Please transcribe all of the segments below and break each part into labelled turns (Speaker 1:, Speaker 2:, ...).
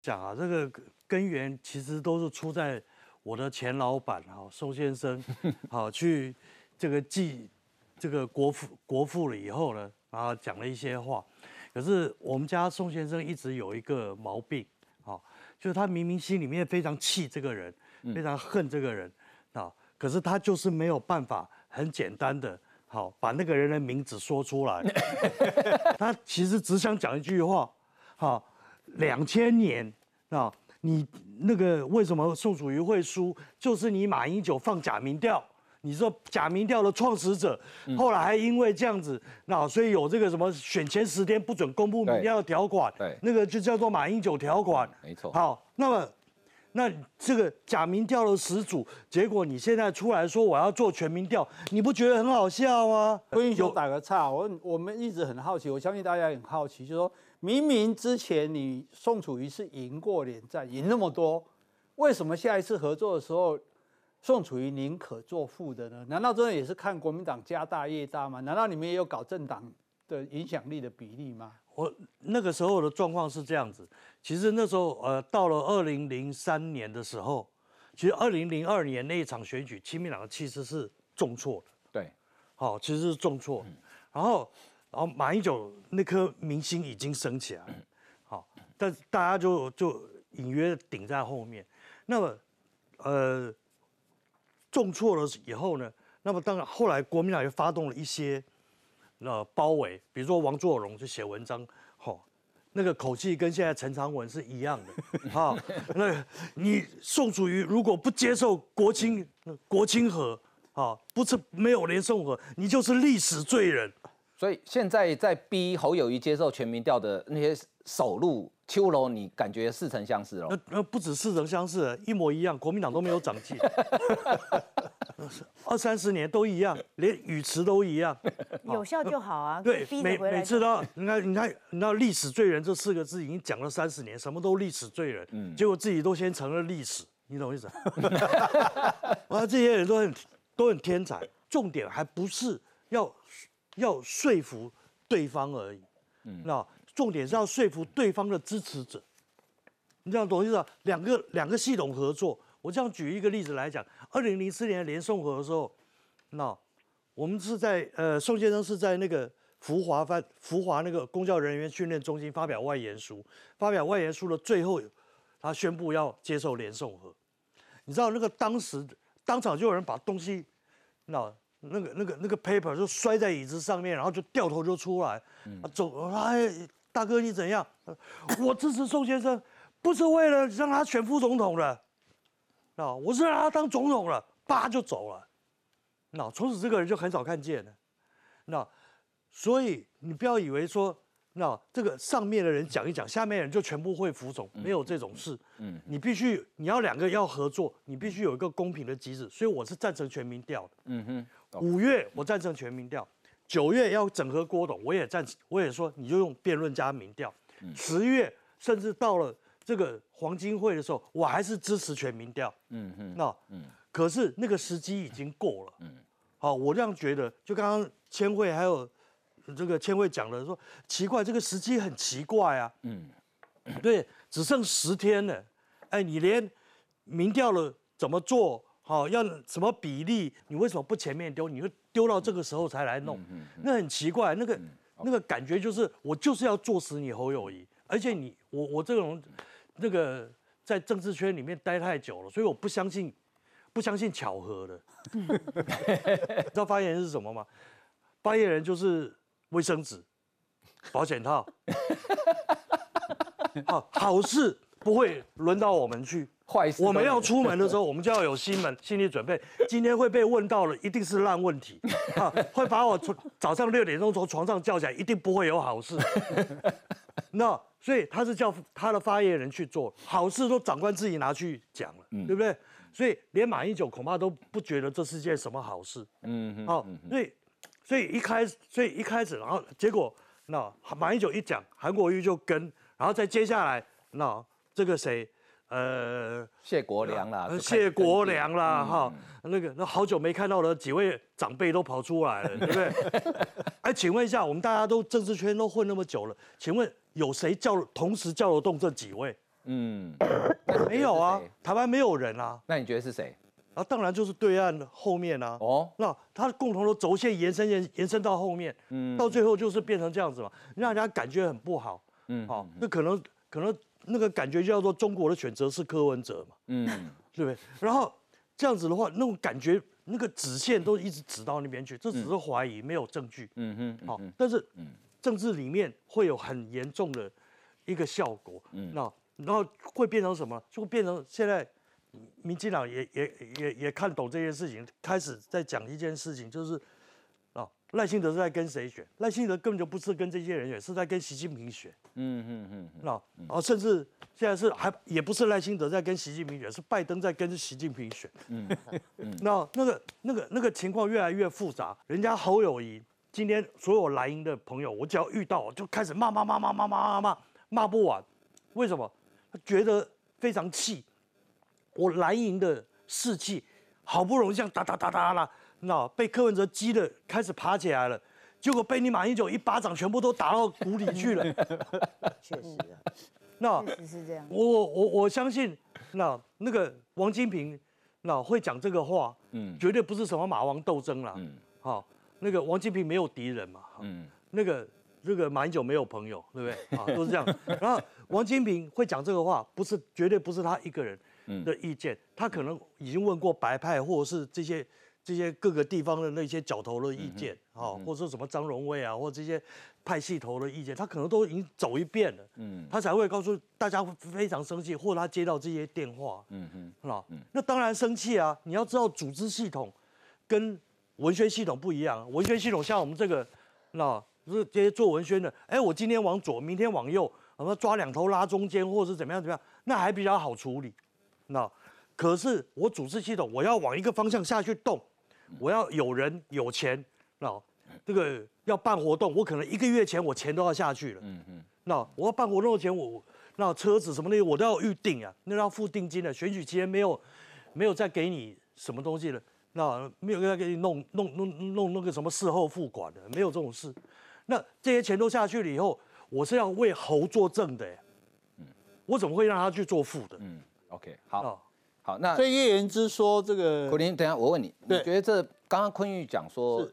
Speaker 1: 讲啊，这个根源其实都是出在我的前老板哈，宋先生，好去这个继这个国父国父了以后呢，然后讲了一些话。可是我们家宋先生一直有一个毛病，就是他明明心里面非常气这个人，非常恨这个人，啊，可是他就是没有办法很简单的，好把那个人的名字说出来。他其实只想讲一句话，好，两千年，啊，你那个为什么宋楚瑜会输？就是你马英九放假民调，你说假民调的创始者，后来还因为这样子，那所以有这个什么选前十天不准公布民调的条款，那个就叫做马英九条款。没错。好，那么那这个假民调的始祖，结果你现在出来说我要做全民调，你不觉得很好笑吗？郭英雄打个岔，我我们
Speaker 2: 一直很好奇，我相信大家很好奇，就是说。明明之前你宋楚瑜是赢过连战，赢那么多，为什么下一次合作的时候，宋楚瑜宁
Speaker 1: 可做负的呢？
Speaker 2: 难道真的也是看国民党家大业大吗？难道你们也有搞政党的影响力的比例吗？
Speaker 1: 我那个时候的状况是这样子。其实那时候，呃，到了二零零三年的时候，其实二零零二年那一场选举，亲民党的其实是重错的。对，好，其实是重错。然后。然后马英九那颗明星已经升起来，好，但大家就就隐约顶在后面。那么，呃，重挫了以后呢？那么当然后来国民党又发动了一些那包围，比如说王作荣就写文章，好，那个口气跟现在陈长文是一样的。哦，那你宋楚瑜如果不接受国清国清和，啊，不是没有连宋和，你就是历史罪人。所以现
Speaker 2: 在在逼侯友谊接受全民调的那些首路秋楼，你感觉似曾
Speaker 1: 相识哦？那那不止似曾相识，一模一样。国民党都没有长进，二三十年都一样，连语词都一样。
Speaker 3: 有效就好啊，对，每次都，
Speaker 1: 来。你看，你看，你看“历史罪人”这四个字已经讲了三十年，什么都历史罪人，嗯，结果自己都先成了历史，你懂意思？哇，这些人都很都很天才，重点还不是要。要说服对方而已，那重点是要说服对方的支持者。你知道，意思吧？两个两个系统合作，我这样举一个例子来讲。二零零四年连宋合的时候，那我们是在呃，宋先生是在那个福华范福华那个公教人员训练中心发表外言书，发表外言书的最后，他宣布要接受连宋合。你知道那个当时当场就有人把东西，那。那个、那个、那个 paper 就摔在椅子上面，然后就掉头就出来，走。哎，大哥，你怎样？我支持宋先生，不是为了让他选副总统的，啊，我是让他当总统了。”叭就走了。那从此这个人就很少看见了。那所以你不要以为说。那这个上面的人讲一讲，下面的人就全部会服从，没有这种事。嗯，你必须你要两个要合作，你必须有一个公平的机制。所以我是赞成全民调的。嗯哼，五月我赞成全民调，九月要整合郭董，我也赞成，我也说你就用辩论加民调。十月甚至到了这个黄金会的时候，我还是支持全民调。嗯哼，那嗯，可是那个时机已经过了。嗯，好，我这样觉得，就刚刚千惠还有。这个千惠讲了说，奇怪，这个时机很奇怪啊。嗯，对，只剩十天了。哎，你连民调了怎么做？好，要什么比例？你为什么不前面丢？你丢到这个时候才来弄？嗯，那很奇怪。那个那个感觉就是，我就是要做死你侯友谊。而且你我我这种那个在政治圈里面待太久了，所以我不相信不相信巧合的。你知道发言人是什么吗？发言人就是。卫生纸，保险套，啊，好事不会轮到我们去，坏事。我们要出门的时候，我们就要有心门心理准备，今天会被问到了，一定是烂问题，啊，会把我从早上六点钟从床上叫起来，一定不会有好事。那所以他是叫他的发言人去做好事，都长官自己拿去讲了，对不对？所以连马英九恐怕都不觉得这是件什么好事。嗯，好，所以。所以一开始，所以一开始，然后结果，那马英九一讲，韩国瑜就跟，然后再接下来，那这个谁，呃，谢国梁啦，谢国梁啦，哈，那个那好久没看到的几位长辈都跑出来了，对不对？哎，请问一下，我们大家都政治圈都混那么久了，请问有谁叫同时叫得动这几位？嗯，没有啊，台湾没有人啊。那你觉得是谁？啊，当然就是对岸的后面啊，哦，那它的共同的轴线延伸延延伸到后面，嗯，到最后就是变成这样子嘛，让人家感觉很不好，嗯，好，那可能可能那个感觉叫做中国的选择是柯文哲嘛，嗯，对不对？然后这样子的话，那种感觉那个指线都一直指到那边去，这只是怀疑，没有证据，嗯哼，好，但是政治里面会有很严重的一个效果，嗯，那然后会变成什么？就会变成现在。民进党也也也也看懂这件事情，开始在讲一件事情，就是啊，赖幸德是在跟谁选？赖幸德根本就不是跟这些人员，是在跟习近平选。嗯嗯嗯。那啊，甚至现在是还也不是赖幸德在跟习近平选，是拜登在跟习近平选。嗯嗯。那那个那个那个情况越来越复杂。人家侯友谊今天所有来英的朋友，我只要遇到就开始骂骂骂骂骂骂骂骂骂不完。为什么？他觉得非常气。我蓝营的士气，好不容易这样打打打打啦，那被柯文哲击的开始爬起来了，结果被你马英九一巴掌全部都打到谷里去了。
Speaker 3: 确实啊，那确实是这样。
Speaker 1: 我我我相信，那那个王金平，那会讲这个话，嗯，绝对不是什么马王斗争了。嗯，好，那个王金平没有敌人嘛，嗯，那个这个马英九没有朋友，对不对？啊，都是这样。然后王金平会讲这个话，不是绝对不是他一个人。的意见，他可能已经问过白派，或者是这些这些各个地方的那些角头的意见，啊，或者说什么张荣威啊，或者这些派系头的意见，他可能都已经走一遍了，嗯，他才会告诉大家非常生气，或他接到这些电话，嗯嗯，是那当然生气啊！你要知道，组织系统跟文宣系统不一样，文宣系统像我们这个，那这些做文宣的，哎，我今天往左，明天往右，什么抓两头拉中间，或者是怎么样怎么样，那还比较好处理。那，可是我组织系统，我要往一个方向下去动，我要有人有钱。那这个要办活动，我可能一个月前我钱都要下去了。嗯嗯。那我要办活动的钱，我那车子什么东西我都要预定啊，那要付定金的。选举期间没有，没有再给你什么东西了。那没有再给你弄弄弄弄弄个什么事后付款的，没有这种事。那这些钱都下去了以后，我是要为侯作证的。嗯。我怎么会让他去做副的？嗯。OK，好，好，那所以叶言之说这个，胡林，等下我问你，你
Speaker 2: 觉得这刚刚昆玉讲说，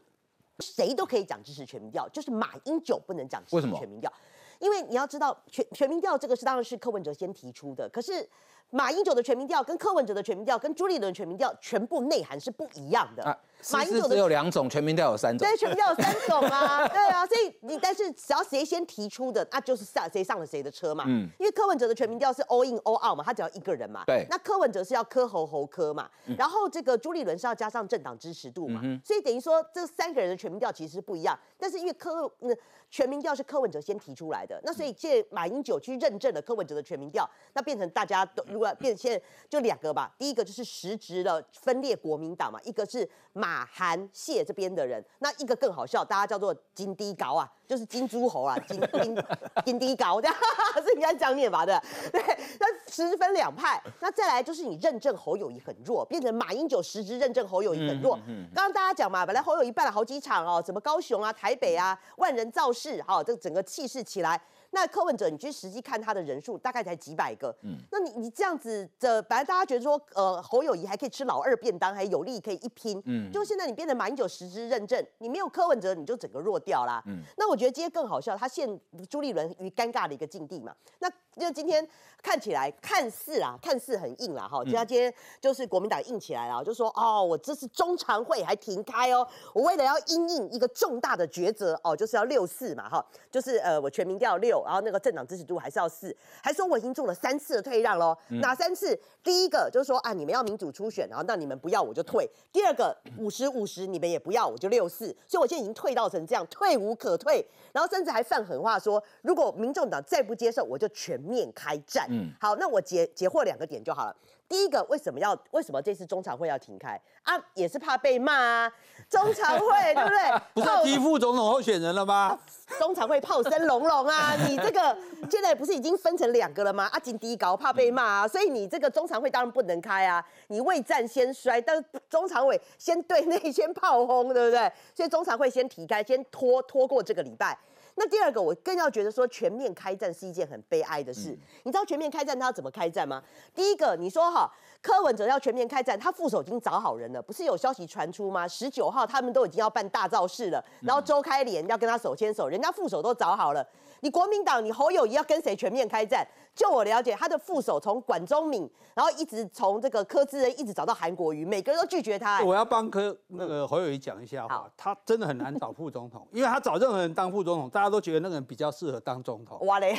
Speaker 4: 谁都可以讲支持全民调，就是马英九不能讲支持全民调，因为你要知道全全民调这个是当然是柯文哲先提出的，可是。马英九的全民调跟柯文哲的全民调跟朱立伦全民调全部内涵是不一样的。啊，英九只有两
Speaker 2: 种全民调有三种。对，全民调有三
Speaker 4: 种啊，对啊。所以你但是只要谁先提出的，那就是上谁上了谁的车嘛。嗯。因为柯文哲的全民调是 all in all out 嘛，他只要一个人嘛。对。那柯文哲是要磕侯侯科嘛。然后这个朱立伦是要加上政党支持度嘛。嗯。所以等于说这三个人的全民调其实是不一样，但是因为柯那、全民调是柯文哲先提出来的，那所以借马英九去认证了柯文哲的全民调，那变成大家都。变现就两个吧，第一个就是实质的分裂国民党嘛，一个是马韩谢这边的人，那一个更好笑，大家叫做金低高啊，就是金猪猴啊，金金金低高这样 是应该样念法的。对，那实质分两派，那再来就是你认证侯友宜很弱，变成马英九实质认证侯友宜很弱。刚刚大家讲嘛，本来侯友宜办了好几场哦，什么高雄啊、台北啊、万人造势，哈，这整个气势起来。那柯文哲，你去实际看他的人数，大概才几百个。嗯，那你你这样子的，本来大家觉得说，呃，侯友谊还可以吃老二便当，还有力可以一拼。嗯，就现在你变得马英九实质认证，你没有柯文哲，你就整个弱掉啦。嗯，那我觉得今天更好笑，他陷朱立伦于尴尬的一个境地嘛。那因为今天看起来，看似啊，看似很硬啦哈。就他今天就是国民党硬起来了，就说哦，我这次中常会还停开哦，我为了要因应一个重大的抉择哦，就是要六四嘛哈，就是呃，我全民调六。然后那个政党支持度还是要四，还说我已经做了三次的退让喽。哪三次？第一个就是说啊，你们要民主初选，然后那你们不要我就退。第二个五十五十，你们也不要我就六四。所以我现在已经退到成这样，退无可退。然后甚至还放狠话说，如果民众党再不接受，我就全面开战。嗯，好，那我截截获两个点就好了。第一个为什么要为什么这次中常会要停开啊？也是怕被骂啊。中常会对不对？不是欺
Speaker 2: 负总统候选人了吗？
Speaker 4: 中常会炮声隆隆啊！你这个现在不是已经分成两个了吗？阿锦第一稿怕被骂，所以你这个中常会当然不能开啊！你未战先衰，但是中常委先对内先炮轰，对不对？所以中常会先提开，先拖拖过这个礼拜。那第二个，我更要觉得说全面开战是一件很悲哀的事。你知道全面开战他要怎么开战吗？第一个，你说哈，柯文哲要全面开战，他副手已经找好人了，不是有消息传出吗？十九号他们都已经要办大造势了，然后周开联要跟他手牵手，人家副手都找好了，你国民党你侯友谊要跟谁全面开战？就我了解，他的副手从管中敏，然后一直从这个柯志恩，一直找到韩国瑜，每个人都拒绝他。我
Speaker 2: 要帮柯那个侯友谊讲一下，他真的很难找副总统，因为他找任何人当副总统，大家都觉得那个人比较适合当总统。
Speaker 4: 哇嘞，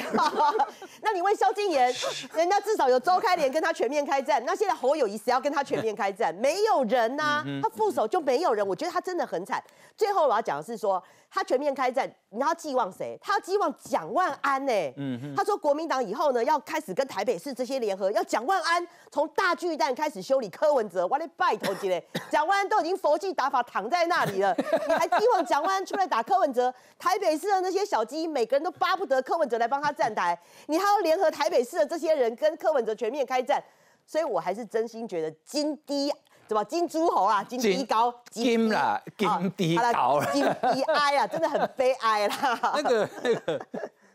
Speaker 4: 那你问萧敬言，人家至少有周开莲跟他全面开战，那现在侯友谊是要跟他全面开战，没有人呐，他副手就没有人，我觉得他真的很惨。最后我要讲的是说，他全面开战，你要寄望谁？他寄望蒋万安呢？嗯，他说国民党以后呢？要开始跟台北市这些联合，要蒋万安从大巨蛋开始修理柯文哲，我得拜托你。蒋万安都已经佛系打法躺在那里了，你还希望蒋万安出来打柯文哲？台北市的那些小鸡，每个人都巴不得柯文哲来帮他站台。你还要联合台北市的这些人跟柯文哲全面开战，所以我还是真心觉得金低怎么金诸侯啊，金低高金啦，
Speaker 2: 金低高金
Speaker 4: 金哀啊，真的很悲哀啦。那个
Speaker 2: 那个，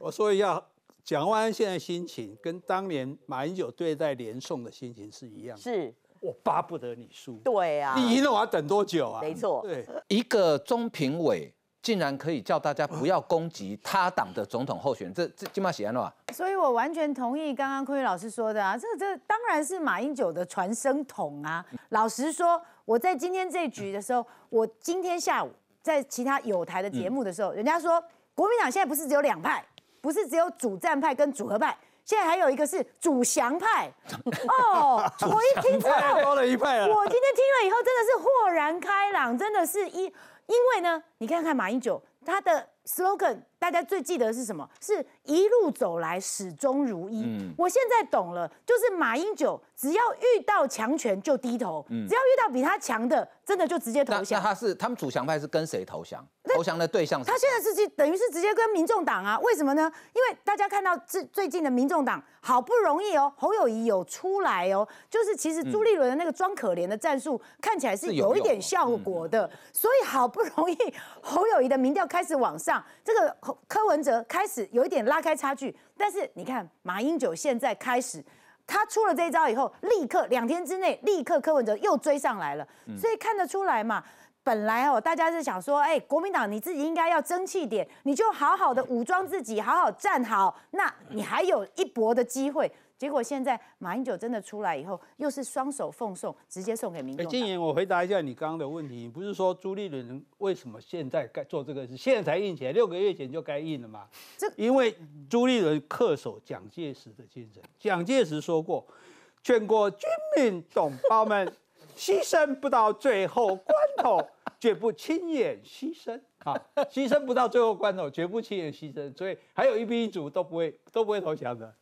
Speaker 2: 我说一下。蒋万安现在心情跟当年马英九对待连宋的心情是一样，是我巴不得你输，
Speaker 4: 对啊，你赢
Speaker 2: 了我要等多久啊？没错，对，一个中评委竟然可以叫大家不要攻击他党的总统候选人，这这金马喜安诺啊？
Speaker 3: 所以我完全同意刚刚坤宇老师说的啊，这这当然是马英九的传声筒啊。老实说，我在今天这局的时候，我今天下午在其他有台的节目的时候，人家说国民党现在不是只有两派。不是只有主战派跟组合派，现在还有一个是主降派哦。我一听之后，我今天听了以后真的是豁然开朗，真的是一，因为呢，你看看马英九他的。slogan 大家最记得是什么？是一路走来始终如一。我现在懂了，就是马英九只要遇到强权就低头，只要遇到比他强的，真的就直接投降。那那他是他们主强派是跟谁投降？
Speaker 2: 投降的对象？
Speaker 3: 他现在是等于是直接跟民众党啊？为什么呢？因为大家看到最最近的民众党好不容易哦，侯友谊有出来哦，就是其实朱立伦的那个装可怜的战术看起来是有一点效果的，所以好不容易侯友谊的民调开始往上。这个柯文哲开始有一点拉开差距，但是你看马英九现在开始，他出了这一招以后，立刻两天之内，立刻柯文哲又追上来了，所以看得出来嘛，本来哦大家是想说，哎，国民党你自己应该要争气点，你就好好的武装自己，好好站好，那你还有一搏的机会。结果现在马英九真的出来以后，又是双手奉送，直接送给民众。哎，静
Speaker 2: 我回答一下你刚刚的问题。你不是说朱立伦为什么现在该做这个事？现在才印起来，六个月前就该印了嘛？这因为朱立伦恪守蒋介石的精神。蒋介石说过：“全国军民同胞们，牺牲不到最后关头，绝不亲言牺牲。好，牺牲不到最后关头，绝不轻言牺牲。所以还有一兵一卒都不会都不会投降的。”